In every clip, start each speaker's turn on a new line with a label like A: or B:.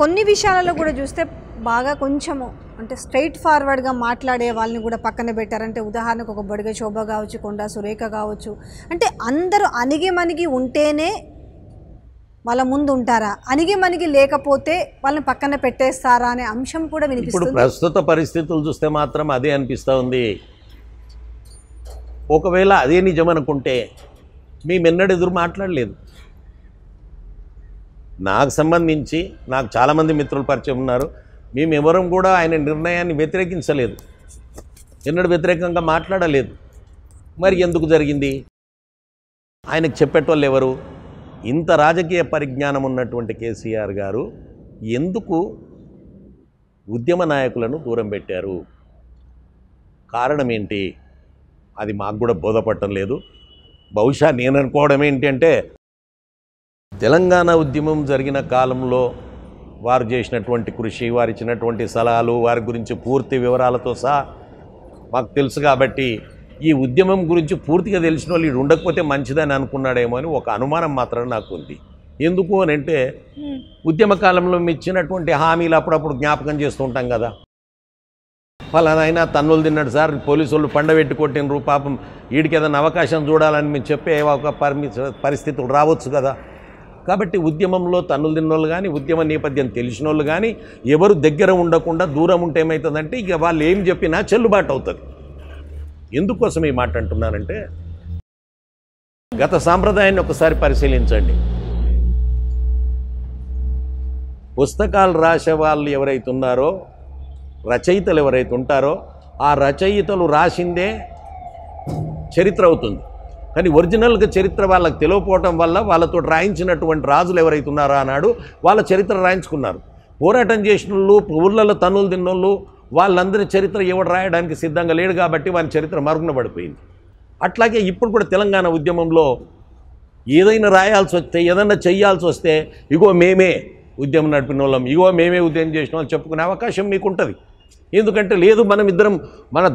A: కొన్ని విషయాలలో కూడా చూస్తే బాగా కొంచెము అంటే స్ట్రైట్ ఫార్వర్డ్గా మాట్లాడే వాళ్ళని కూడా పక్కన పెట్టారంటే ఉదాహరణకు ఒక బడిగ శోభ కావచ్చు కొండా సురేఖ కావచ్చు అంటే అందరూ అనిగి మనిగి ఉంటేనే వాళ్ళ ముందు ఉంటారా అనిగి మనిగి లేకపోతే వాళ్ళని పక్కన పెట్టేస్తారా అనే అంశం కూడా వినిపిస్తుంది
B: ప్రస్తుత పరిస్థితులు చూస్తే మాత్రం అదే అనిపిస్తూ ఉంది ఒకవేళ అదే నిజం అనుకుంటే ఎన్నడెదురు మాట్లాడలేదు నాకు సంబంధించి నాకు చాలామంది మిత్రులు పరిచయం ఉన్నారు మేము ఎవరం కూడా ఆయన నిర్ణయాన్ని వ్యతిరేకించలేదు ఎన్నడూ వ్యతిరేకంగా మాట్లాడలేదు మరి ఎందుకు జరిగింది ఆయనకు చెప్పేటోళ్ళు ఎవరు ఇంత రాజకీయ పరిజ్ఞానం ఉన్నటువంటి కేసీఆర్ గారు ఎందుకు ఉద్యమ నాయకులను దూరం పెట్టారు కారణం ఏంటి అది మాకు కూడా బోధపడటం లేదు బహుశా నేను అనుకోవడం ఏంటంటే తెలంగాణ ఉద్యమం జరిగిన కాలంలో వారు చేసినటువంటి కృషి వారు ఇచ్చినటువంటి సలహాలు వారి గురించి పూర్తి వివరాలతో సహా మాకు తెలుసు కాబట్టి ఈ ఉద్యమం గురించి పూర్తిగా తెలిసిన వాళ్ళు ఇడు ఉండకపోతే మంచిదని అనుకున్నాడేమో అని ఒక అనుమానం మాత్రం నాకు ఉంది ఎందుకు అని అంటే ఉద్యమ కాలంలో ఇచ్చినటువంటి హామీలు అప్పుడప్పుడు జ్ఞాపకం చేస్తుంటాం కదా ఫలానైనా తన్నులు తిన్నాడు సార్ పోలీసు వాళ్ళు పండబెట్టి కొట్టినరు పాపం వీడికి ఏదైనా అవకాశం చూడాలని మేము చెప్పే ఒక పరిస్థితులు రావచ్చు కదా కాబట్టి ఉద్యమంలో తన్నులు తిన్నోళ్ళు కానీ ఉద్యమ నేపథ్యం తెలిసిన వాళ్ళు కానీ ఎవరు దగ్గర ఉండకుండా దూరం ఉంటే ఏమవుతుందంటే ఇక వాళ్ళు ఏం చెప్పినా చెల్లుబాటు అవుతుంది ఎందుకోసం ఈ మాట అంటున్నానంటే గత సాంప్రదాయాన్ని ఒకసారి పరిశీలించండి పుస్తకాలు రాసే వాళ్ళు ఎవరైతే ఉన్నారో రచయితలు ఎవరైతే ఉంటారో ఆ రచయితలు రాసిందే చరిత్ర అవుతుంది కానీ ఒరిజినల్గా చరిత్ర వాళ్ళకి తెలియపోవటం వల్ల వాళ్ళతో రాయించినటువంటి రాజులు ఎవరైతే ఉన్నారా అన్నాడు వాళ్ళ చరిత్ర రాయించుకున్నారు పోరాటం చేసిన వాళ్ళు ఊళ్ళలో తనులు తిన్నోళ్ళు వాళ్ళందరి చరిత్ర ఎవడు రాయడానికి సిద్ధంగా లేడు కాబట్టి వాళ్ళ చరిత్ర మరుగున పడిపోయింది అట్లాగే ఇప్పుడు కూడా తెలంగాణ ఉద్యమంలో ఏదైనా రాయాల్సి వస్తే ఏదైనా చేయాల్సి వస్తే ఇగో మేమే ఉద్యమం నడిపిన వాళ్ళం ఇగో మేమే ఉద్యమం చేసిన వాళ్ళు చెప్పుకునే అవకాశం మీకు ఉంటుంది ఎందుకంటే లేదు మనం ఇద్దరం మన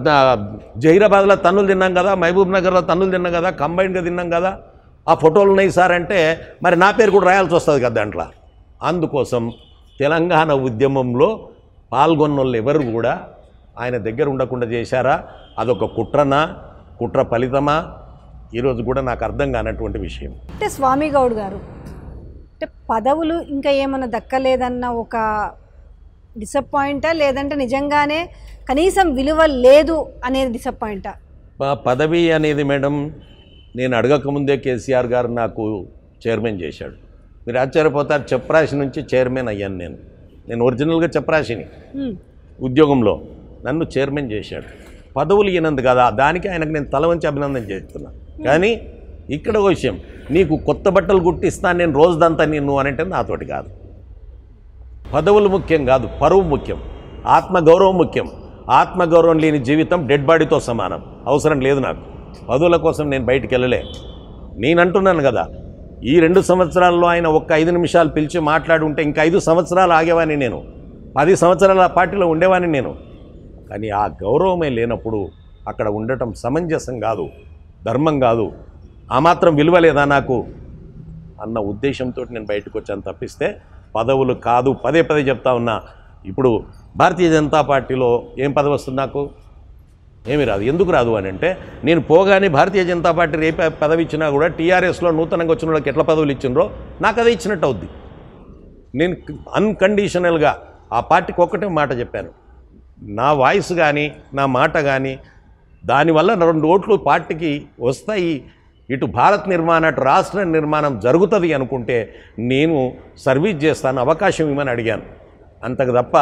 B: జహీరాబాద్లో తన్నులు తిన్నాం కదా మహబూబ్ నగర్లో తన్నులు తిన్నాం కదా కంబైన్గా తిన్నాం కదా ఆ ఫోటోలు ఉన్నాయి సార్ అంటే మరి నా పేరు కూడా రాయాల్సి వస్తుంది కదా దాంట్లో అందుకోసం తెలంగాణ ఉద్యమంలో పాల్గొన్న ఎవరు కూడా ఆయన దగ్గర ఉండకుండా చేశారా అదొక కుట్రనా కుట్ర ఫలితమా ఈరోజు కూడా నాకు అర్థం కానటువంటి విషయం
A: అంటే స్వామి గౌడ్ గారు అంటే పదవులు ఇంకా ఏమైనా దక్కలేదన్న ఒక డిసప్పాయింటా లేదంటే నిజంగానే కనీసం విలువ లేదు అనేది డిసప్పాయింటా
B: పదవి అనేది మేడం నేను అడగకముందే కేసీఆర్ గారు నాకు చైర్మన్ చేశాడు మీరు ఆశ్చర్యపోతారు చెప్రాశి నుంచి చైర్మన్ అయ్యాను నేను నేను ఒరిజినల్గా చెప్రాశిని ఉద్యోగంలో నన్ను చైర్మన్ చేశాడు పదవులు ఇనందు కదా దానికి ఆయనకు నేను తల వంచి అభినందన చేస్తున్నా కానీ ఇక్కడ విషయం నీకు కొత్త బట్టలు గుట్టిస్తాను నేను రోజుదంతా నేను అనేటది నాతోటి కాదు పదవులు ముఖ్యం కాదు పరువు ముఖ్యం ఆత్మగౌరవం ముఖ్యం ఆత్మగౌరవం లేని జీవితం డెడ్ బాడీతో సమానం అవసరం లేదు నాకు పదవుల కోసం నేను బయటికి వెళ్ళలే నేనంటున్నాను కదా ఈ రెండు సంవత్సరాల్లో ఆయన ఒక్క ఐదు నిమిషాలు పిలిచి మాట్లాడి ఉంటే ఇంకా ఐదు సంవత్సరాలు ఆగేవాని నేను పది సంవత్సరాల పార్టీలో ఉండేవాని నేను కానీ ఆ గౌరవమే లేనప్పుడు అక్కడ ఉండటం సమంజసం కాదు ధర్మం కాదు ఆ మాత్రం విలువ లేదా నాకు అన్న ఉద్దేశంతో నేను బయటకు వచ్చాను తప్పిస్తే పదవులు కాదు పదే పదే చెప్తా ఉన్నా ఇప్పుడు భారతీయ జనతా పార్టీలో ఏం పదవి వస్తుంది నాకు ఏమి రాదు ఎందుకు రాదు అని అంటే నేను పోగానే భారతీయ జనతా పార్టీ ఏ పదవి ఇచ్చినా కూడా టీఆర్ఎస్లో నూతనంగా వచ్చిన వాళ్ళకి ఎట్లా పదవులు ఇచ్చినరో నాకు అదే ఇచ్చినట్టు అవుద్ది నేను అన్కండిషనల్గా ఆ పార్టీకి ఒక్కటే మాట చెప్పాను నా వాయిస్ కానీ నా మాట కానీ దానివల్ల రెండు ఓట్లు పార్టీకి వస్తాయి ఇటు భారత్ నిర్మాణ అటు రాష్ట్ర నిర్మాణం జరుగుతుంది అనుకుంటే నేను సర్వీస్ చేస్తాను అవకాశం ఇవ్వమని అడిగాను అంతకు తప్ప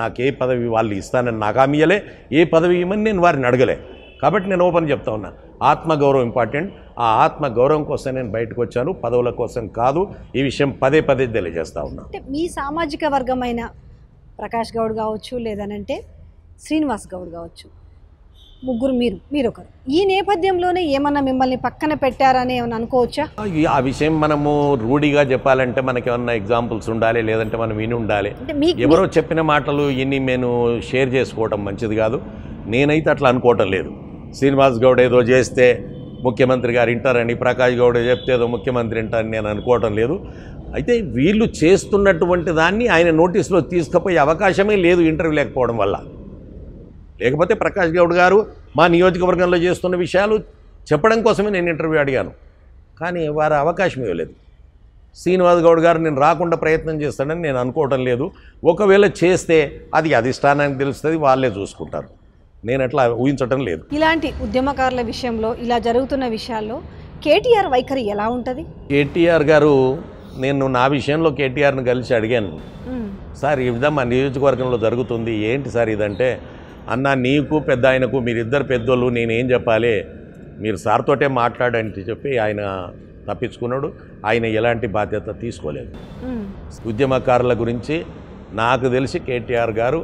B: నాకు ఏ పదవి వాళ్ళు ఇస్తానని నాకు హామీయలే ఏ పదవి ఇవ్వమని నేను వారిని అడగలే కాబట్టి నేను ఓపెన్ చెప్తా ఉన్నా ఆత్మగౌరవం ఇంపార్టెంట్ ఆ ఆత్మగౌరవం కోసం నేను బయటకు వచ్చాను పదవుల కోసం కాదు ఈ విషయం పదే పదే తెలియజేస్తా ఉన్నా
A: మీ సామాజిక వర్గమైన ప్రకాష్ గౌడ్ కావచ్చు లేదనంటే శ్రీనివాస్ గౌడ్ కావచ్చు ముగ్గురు మీరు మీరు ఒకరు ఈ నేపథ్యంలోనే ఏమన్నా మిమ్మల్ని పక్కన పెట్టారని ఏమన్నా అనుకోవచ్చా
B: ఆ విషయం మనము రూఢిగా చెప్పాలంటే మనకి ఏమన్నా ఎగ్జాంపుల్స్ ఉండాలి లేదంటే మనం విని ఉండాలి ఎవరో చెప్పిన మాటలు ఇన్ని నేను షేర్ చేసుకోవటం మంచిది కాదు నేనైతే అట్లా అనుకోవటం లేదు శ్రీనివాస్ గౌడ్ ఏదో చేస్తే ముఖ్యమంత్రి గారు వింటారని ప్రకాష్ గౌడ్ చెప్తే ఏదో ముఖ్యమంత్రి వింటారని నేను అనుకోవటం లేదు అయితే వీళ్ళు చేస్తున్నటువంటి దాన్ని ఆయన నోటీసులో తీసుకుపోయే అవకాశమే లేదు ఇంటర్వ్యూ లేకపోవడం వల్ల లేకపోతే ప్రకాష్ గౌడ్ గారు మా నియోజకవర్గంలో చేస్తున్న విషయాలు చెప్పడం కోసమే నేను ఇంటర్వ్యూ అడిగాను కానీ వారు అవకాశం ఇవ్వలేదు శ్రీనివాస్ గౌడ్ గారు నేను రాకుండా ప్రయత్నం చేస్తానని నేను అనుకోవటం లేదు ఒకవేళ చేస్తే అది అధిష్టానానికి తెలుస్తుంది వాళ్ళే చూసుకుంటారు నేను అట్లా ఊహించటం లేదు
A: ఇలాంటి ఉద్యమకారుల విషయంలో ఇలా జరుగుతున్న విషయాల్లో కేటీఆర్ వైఖరి ఎలా ఉంటుంది
B: కేటీఆర్ గారు నేను నా విషయంలో కేటీఆర్ని కలిసి అడిగాను సార్ ఈ విధంగా నియోజకవర్గంలో జరుగుతుంది ఏంటి సార్ ఇదంటే అన్న నీకు పెద్ద ఆయనకు మీరిద్దరు పెద్దోళ్ళు నేనేం చెప్పాలి మీరు సార్తోటే మాట్లాడండి చెప్పి ఆయన తప్పించుకున్నాడు ఆయన ఎలాంటి బాధ్యత తీసుకోలేదు ఉద్యమకారుల గురించి నాకు తెలిసి కేటీఆర్ గారు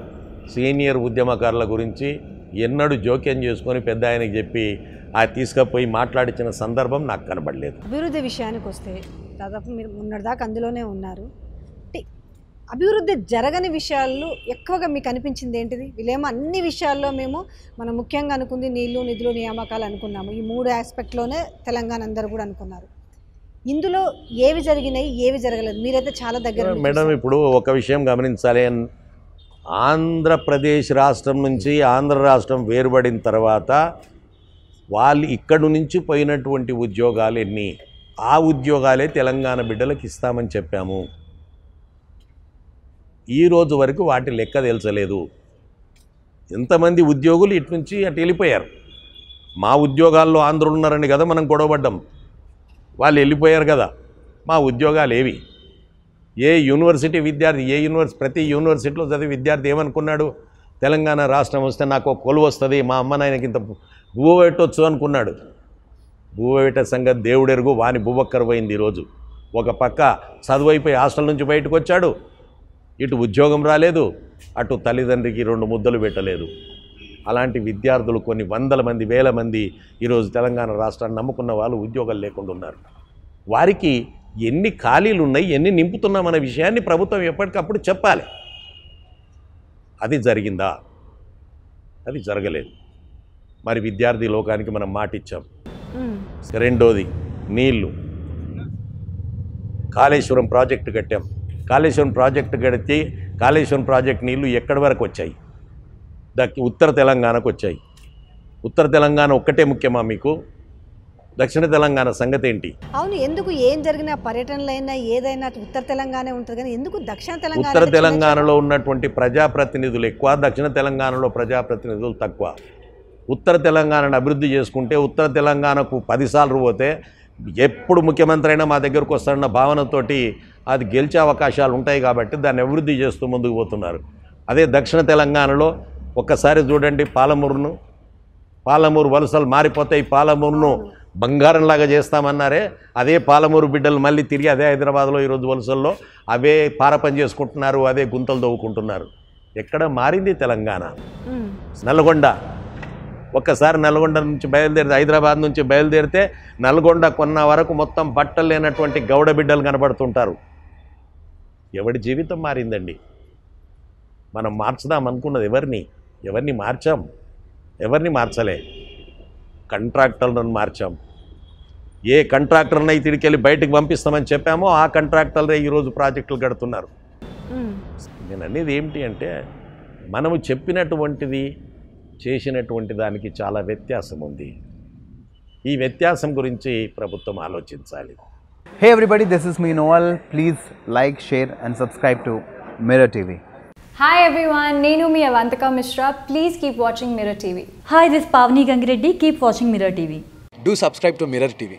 B: సీనియర్ ఉద్యమకారుల గురించి ఎన్నడూ జోక్యం చేసుకొని పెద్ద ఆయనకి చెప్పి ఆ తీసుకుపోయి మాట్లాడించిన సందర్భం నాకు కనబడలేదు
A: అభివృద్ధి విషయానికి వస్తే దాదాపు మీరు మొన్నటిదాకా అందులోనే ఉన్నారు అభివృద్ధి జరగని విషయాలు ఎక్కువగా మీకు అనిపించింది ఏంటిది వీళ్ళేమో అన్ని విషయాల్లో మేము మనం ముఖ్యంగా అనుకుంది నీళ్లు నిధులు నియామకాలు అనుకున్నాము ఈ మూడు ఆస్పెక్ట్లోనే తెలంగాణ అందరూ కూడా అనుకున్నారు ఇందులో ఏవి జరిగినాయి ఏవి జరగలేదు మీరైతే చాలా దగ్గర మేడం
B: ఇప్పుడు ఒక విషయం గమనించాలి ఆంధ్రప్రదేశ్ రాష్ట్రం నుంచి ఆంధ్ర రాష్ట్రం వేరుపడిన తర్వాత వాళ్ళు ఇక్కడి నుంచి పోయినటువంటి ఉద్యోగాలు ఎన్ని ఆ ఉద్యోగాలే తెలంగాణ బిడ్డలకు ఇస్తామని చెప్పాము ఈ రోజు వరకు వాటి లెక్క తెలుసలేదు ఎంతమంది ఉద్యోగులు ఇటు నుంచి అటు వెళ్ళిపోయారు మా ఉద్యోగాల్లో ఆంధ్రులు ఉన్నారని కదా మనం గొడవపడ్డాం వాళ్ళు వెళ్ళిపోయారు కదా మా ఉద్యోగాలు ఏవి ఏ యూనివర్సిటీ విద్యార్థి ఏ యూనివర్సిటీ ప్రతి యూనివర్సిటీలో చదివి విద్యార్థి ఏమనుకున్నాడు తెలంగాణ రాష్ట్రం వస్తే నాకు కొలువు వస్తుంది మా అమ్మ నాయనకి ఇంత బువ్వ పెట్టొచ్చు అనుకున్నాడు బువ్వ పెట్టే సంగతి దేవుడెరుగు వాని భూవక్కరు పోయింది ఈరోజు ఒక పక్క చదువైపోయి హాస్టల్ నుంచి బయటకు వచ్చాడు ఇటు ఉద్యోగం రాలేదు అటు తల్లిదండ్రికి రెండు ముద్దలు పెట్టలేదు అలాంటి విద్యార్థులు కొన్ని వందల మంది వేల మంది ఈరోజు తెలంగాణ రాష్ట్రాన్ని నమ్ముకున్న వాళ్ళు ఉద్యోగాలు లేకుండా ఉన్నారు వారికి ఎన్ని ఖాళీలు ఉన్నాయి ఎన్ని నింపుతున్నామన్న విషయాన్ని ప్రభుత్వం ఎప్పటికప్పుడు చెప్పాలి అది జరిగిందా అది జరగలేదు మరి విద్యార్థి లోకానికి మనం మాటిచ్చాం రెండోది నీళ్లు కాళేశ్వరం ప్రాజెక్టు కట్టాం కాళేశ్వరం ప్రాజెక్టు గడిచి కాళేశ్వరం ప్రాజెక్ట్ నీళ్లు ఎక్కడి వరకు వచ్చాయి దక్కి ఉత్తర తెలంగాణకు వచ్చాయి ఉత్తర తెలంగాణ ఒక్కటే ముఖ్యమా మీకు దక్షిణ తెలంగాణ సంగతి ఏంటి
A: అవును ఎందుకు ఏం జరిగిన పర్యటనలైనా ఏదైనా ఉత్తర తెలంగాణ ఉంటుంది కానీ ఎందుకు దక్షిణ తెలంగాణ ఉత్తర తెలంగాణలో
B: ఉన్నటువంటి ప్రజాప్రతినిధులు ఎక్కువ దక్షిణ తెలంగాణలో ప్రజాప్రతినిధులు తక్కువ ఉత్తర తెలంగాణను అభివృద్ధి చేసుకుంటే ఉత్తర తెలంగాణకు పదిసార్లు పోతే ఎప్పుడు ముఖ్యమంత్రి అయినా మా దగ్గరకు వస్తాడన్న భావనతోటి అది గెలిచే అవకాశాలు ఉంటాయి కాబట్టి దాన్ని అభివృద్ధి చేస్తూ ముందుకు పోతున్నారు అదే దక్షిణ తెలంగాణలో ఒక్కసారి చూడండి పాలమూరును పాలమూరు వలసలు మారిపోతాయి పాలమూరును బంగారంలాగా చేస్తామన్నారే అదే పాలమూరు బిడ్డలు మళ్ళీ తిరిగి అదే హైదరాబాద్లో ఈరోజు వలసల్లో అవే పారపని చేసుకుంటున్నారు అదే గుంతలు తవ్వుకుంటున్నారు ఎక్కడ మారింది తెలంగాణ నల్గొండ ఒక్కసారి నల్గొండ నుంచి బయలుదేరితే హైదరాబాద్ నుంచి బయలుదేరితే నల్గొండ కొన్న వరకు మొత్తం బట్టలు లేనటువంటి గౌడ బిడ్డలు కనబడుతుంటారు ఎవడి జీవితం మారిందండి మనం మార్చుదాం అనుకున్నది ఎవరిని ఎవరిని మార్చాం ఎవరిని మార్చలే కంట్రాక్టర్లను మార్చాం ఏ కంట్రాక్టర్ని అయితే తిడికెళ్ళి బయటకు పంపిస్తామని చెప్పామో ఆ కంట్రాక్టర్లే ఈరోజు ప్రాజెక్టులు కడుతున్నారు నేను అనేది ఏమిటి అంటే మనము చెప్పినటువంటిది చేసినటువంటి దానికి చాలా వ్యత్యాసం ఉంది ఈ వ్యత్యాసం గురించి ప్రభుత్వం ఆలోచించాలి హే ఎవ్రీబడి దిస్ ఇస్ మీ Noval please like share and subscribe to Mirror TV
A: hi everyone నేను మీ Avantika Mishra please keep watching Mirror TV hi this Pavani Gangireddy keep watching Mirror TV
B: do subscribe to Mirror TV